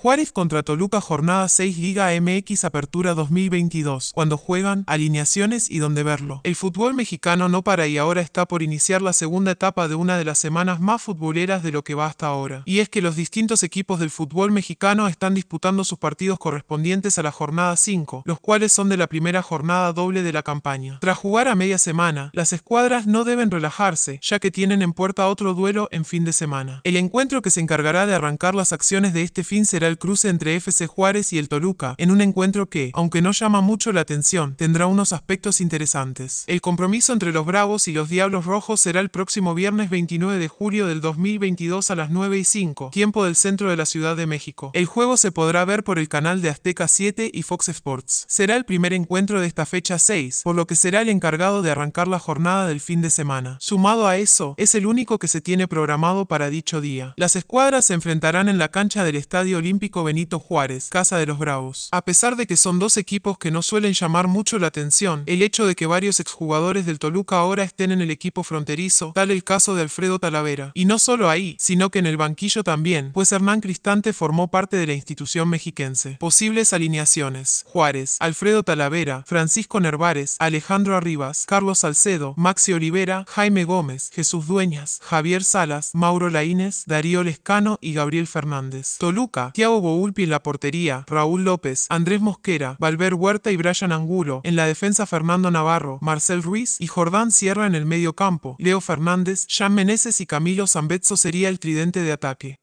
Juárez contra Toluca jornada 6 Liga MX Apertura 2022, cuando juegan, alineaciones y donde verlo. El fútbol mexicano no para y ahora está por iniciar la segunda etapa de una de las semanas más futboleras de lo que va hasta ahora. Y es que los distintos equipos del fútbol mexicano están disputando sus partidos correspondientes a la jornada 5, los cuales son de la primera jornada doble de la campaña. Tras jugar a media semana, las escuadras no deben relajarse, ya que tienen en puerta otro duelo en fin de semana. El encuentro que se encargará de arrancar las acciones de este fin será el cruce entre FC Juárez y el Toluca, en un encuentro que, aunque no llama mucho la atención, tendrá unos aspectos interesantes. El compromiso entre los Bravos y los Diablos Rojos será el próximo viernes 29 de julio del 2022 a las 9 y 5, tiempo del centro de la Ciudad de México. El juego se podrá ver por el canal de Azteca 7 y Fox Sports. Será el primer encuentro de esta fecha 6, por lo que será el encargado de arrancar la jornada del fin de semana. Sumado a eso, es el único que se tiene programado para dicho día. Las escuadras se enfrentarán en la cancha del Estadio Olímpico Olímpico Benito Juárez, Casa de los Bravos. A pesar de que son dos equipos que no suelen llamar mucho la atención, el hecho de que varios exjugadores del Toluca ahora estén en el equipo fronterizo, tal el caso de Alfredo Talavera. Y no solo ahí, sino que en el banquillo también, pues Hernán Cristante formó parte de la institución mexiquense. Posibles alineaciones. Juárez, Alfredo Talavera, Francisco Nervares, Alejandro Arribas, Carlos Salcedo, Maxi Olivera, Jaime Gómez, Jesús Dueñas, Javier Salas, Mauro Laínez, Darío Lescano y Gabriel Fernández. Toluca, Tiago Santiago Boulpi en la portería, Raúl López, Andrés Mosquera, Valver Huerta y Brian Angulo, en la defensa Fernando Navarro, Marcel Ruiz y Jordán Sierra en el medio campo, Leo Fernández, Jean Meneses y Camilo Zambetso sería el tridente de ataque.